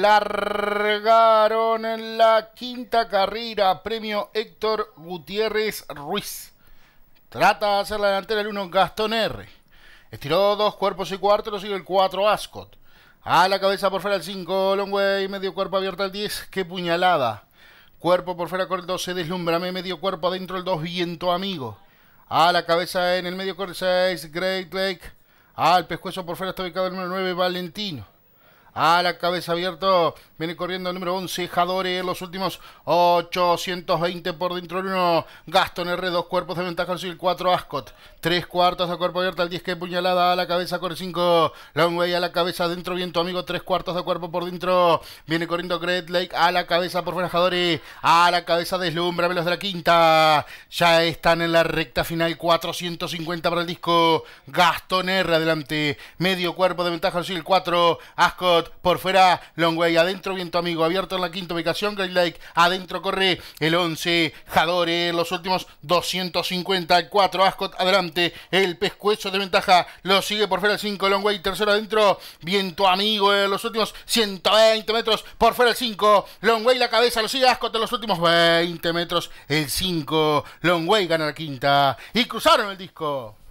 largaron en la quinta carrera. Premio Héctor Gutiérrez Ruiz. Trata de hacer la delantera el 1 Gastón R. Estiró dos cuerpos y cuarto, lo sigue el 4 Ascot. A la cabeza por fuera el 5 Longway, medio cuerpo abierto el 10. ¡Qué puñalada! Cuerpo por fuera con el 12, deslumbrame, medio cuerpo adentro el 2, viento amigo. A la cabeza en el medio con 6, Great Lake. Al pescuezo por fuera está ubicado el número 9, Valentino. A la cabeza abierto, viene corriendo el número 11, Jadore, en los últimos 820 por dentro el 1, Gaston R, dos cuerpos de ventaja al 4, Ascot, tres cuartos de cuerpo abierto, el 10 que puñalada a la cabeza con el 5, Longway a la cabeza, dentro viento amigo, tres cuartos de cuerpo por dentro, viene corriendo Great Lake a la cabeza por fuera Jadore, a la cabeza deslumbra, velos de la quinta, ya están en la recta final, 450 para el disco, Gaston R adelante, medio cuerpo de ventaja al 4, Ascot, por fuera, Longway adentro, viento amigo, abierto en la quinta ubicación, Great Lake adentro corre el 11, Jadore, eh, los últimos 254, Ascot adelante, el pescuezo de ventaja, lo sigue por fuera el 5, Longway tercero adentro, viento amigo, en eh, los últimos 120 metros, por fuera el 5, Longway la cabeza, lo sigue Ascot en los últimos 20 metros, el 5, Longway gana la quinta y cruzaron el disco.